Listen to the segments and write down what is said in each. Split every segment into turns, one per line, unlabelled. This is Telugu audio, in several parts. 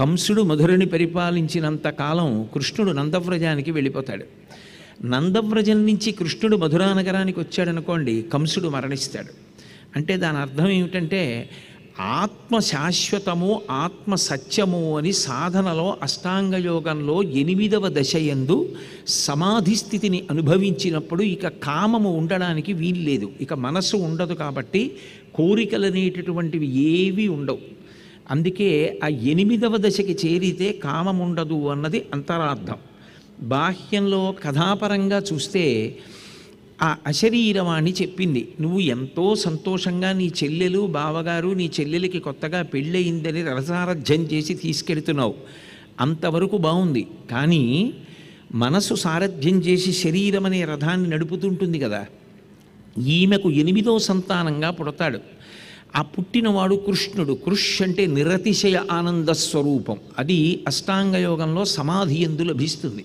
కంసుడు మధురని పరిపాలించినంత కాలం కృష్ణుడు నందవ్రజానికి వెళ్ళిపోతాడు నందవ్రజం నుంచి కృష్ణుడు మధురా నగరానికి వచ్చాడనుకోండి కంసుడు మరణిస్తాడు అంటే దాని అర్థం ఏమిటంటే ఆత్మ శాశ్వతము ఆత్మ సత్యము అని సాధనలో అష్టాంగ యోగంలో ఎనిమిదవ దశ ఎందు సమాధి స్థితిని అనుభవించినప్పుడు ఇక కామము ఉండడానికి వీలు లేదు ఇక మనస్సు ఉండదు కాబట్టి కోరికలు అనేటటువంటివి ఏవి ఉండవు అందుకే ఆ ఎనిమిదవ దశకి చేరితే కామం ఉండదు అన్నది అంతరార్థం బాహ్యంలో కథాపరంగా చూస్తే ఆ అశరీరవాణి చెప్పింది నువ్వు ఎంతో సంతోషంగా నీ చెల్లెలు బావగారు నీ చెల్లెలకి కొత్తగా పెళ్ళయిందని రసారధ్యం చేసి తీసుకెళ్తున్నావు అంతవరకు బాగుంది కానీ మనసు సారథ్యం చేసి శరీరం అనే రథాన్ని నడుపుతుంటుంది కదా ఈమెకు ఎనిమిదో సంతానంగా పుడతాడు ఆ పుట్టినవాడు కృష్ణుడు కృష్ అంటే నిరతిశయ ఆనంద స్వరూపం అది అష్టాంగయోగంలో సమాధి ఎందు లభిస్తుంది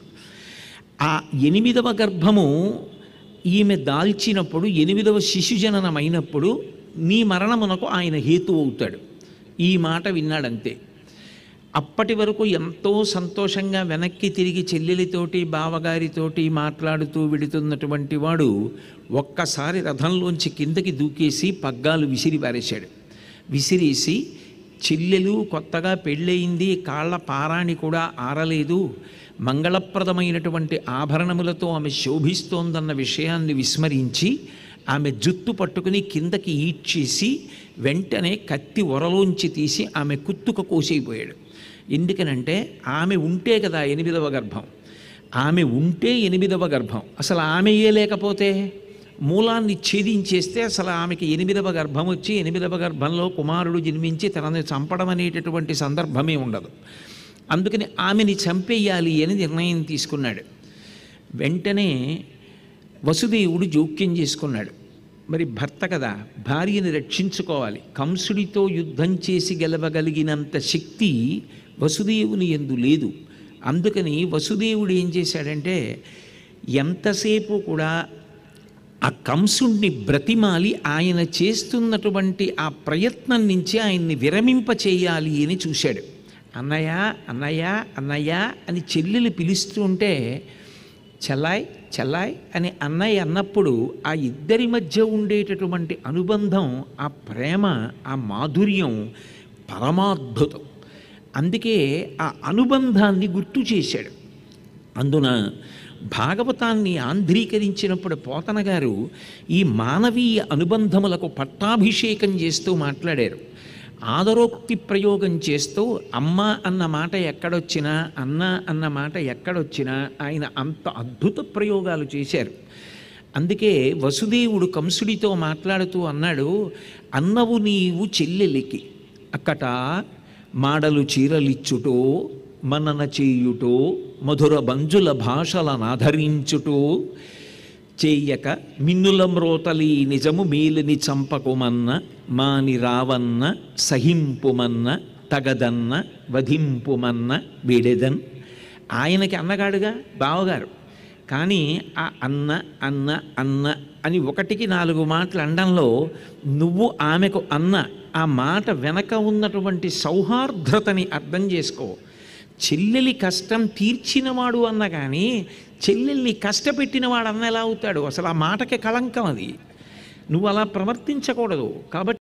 ఆ ఎనిమిదవ గర్భము ఈమె దాల్చినప్పుడు ఎనిమిదవ శిశుజననమైనప్పుడు నీ మరణమునకు ఆయన హేతు అవుతాడు ఈ మాట విన్నాడంతే అప్పటి వరకు ఎంతో సంతోషంగా వెనక్కి తిరిగి చెల్లెలితోటి బావగారితోటి మాట్లాడుతూ విడుతున్నటువంటి వాడు ఒక్కసారి రథంలోంచి కిందకి దూకేసి పగ్గాలు విసిరి పారేశాడు విసిరేసి చెల్లెలు కొత్తగా పెళ్ళయింది కాళ్ళ పారాణి కూడా ఆరలేదు మంగళప్రదమైనటువంటి ఆభరణములతో ఆమె శోభిస్తోందన్న విషయాన్ని విస్మరించి ఆమె జుత్తు పట్టుకుని కిందకి ఈడ్చేసి వెంటనే కత్తి ఒరలోంచి తీసి ఆమె కుత్తుక కోసైపోయాడు ఎందుకనంటే ఆమె ఉంటే కదా ఎనిమిదవ గర్భం ఆమె ఉంటే ఎనిమిదవ గర్భం అసలు ఆమెయే లేకపోతే మూలాన్ని ఛేదించేస్తే అసలు ఆమెకి ఎనిమిదవ గర్భం వచ్చి ఎనిమిదవ గర్భంలో కుమారుడు జన్మించి తనని చంపడం అనేటటువంటి సందర్భమే ఉండదు అందుకని ఆమెని చంపేయాలి అని నిర్ణయం తీసుకున్నాడు వెంటనే వసుదేవుడు జోక్యం చేసుకున్నాడు మరి భర్త కదా భార్యని రక్షించుకోవాలి కంసుడితో యుద్ధం చేసి గెలవగలిగినంత శక్తి వసుదేవుని ఎందు లేదు అందుకని వసుదేవుడు ఏం చేశాడంటే ఎంతసేపు కూడా ఆ కంసుణ్ణి బ్రతిమాలి ఆయన చేస్తున్నటువంటి ఆ ప్రయత్నం నుంచి ఆయన్ని విరమింపచేయాలి అని చూశాడు అన్నయ్య అన్నయ్య అన్నయ్య అని చెల్లెలు పిలుస్తుంటే చెల్లాయ్ చెల్లాయ్ అని అన్నయ్య అన్నప్పుడు ఆ ఇద్దరి మధ్య ఉండేటటువంటి అనుబంధం ఆ ప్రేమ ఆ మాధుర్యం పరమాద్భుతం అందుకే ఆ అనుబంధాన్ని గుర్తు చేశాడు అందున భాగవతాన్ని ఆంధ్రీకరించినప్పుడు పోతన గారు ఈ మానవీయ అనుబంధములకు పట్టాభిషేకం చేస్తూ మాట్లాడారు ఆదరోక్తి ప్రయోగం చేస్తూ అమ్మ అన్న మాట ఎక్కడొచ్చినా అన్న అన్న మాట ఎక్కడొచ్చినా ఆయన అంత అద్భుత ప్రయోగాలు చేశారు అందుకే వసుదేవుడు కంసుడితో మాట్లాడుతూ అన్నాడు అన్నవు నీవు చెల్లెలికి అక్కట మాడలు చీరలిచ్చుటో మనన చేయుటో మధుర బంజుల భాషలను ఆధరించుటో చేయక మిన్నుల మ్రోతలి నిజము మేలిని చంపకుమన్న మాని రావన్న సహింపుమన్న తగదన్న వధింపుమన్న బిడెదన్ ఆయనకి అన్నగాడుగా బావగారు కానీ ఆ అన్న అన్న అన్న అని ఒకటికి నాలుగు మాటలు అనడంలో నువ్వు ఆమెకు అన్న ఆ మాట వెనక ఉన్నటువంటి సౌహార్ద్రతని అర్థం చేసుకో చెల్లెలి కష్టం తీర్చినవాడు అన్న కానీ చెల్లెల్ని కష్టపెట్టినవాడు అన్న ఎలా అవుతాడు అసలు ఆ మాటకే కళంకం అది నువ్వు అలా ప్రవర్తించకూడదు కాబట్టి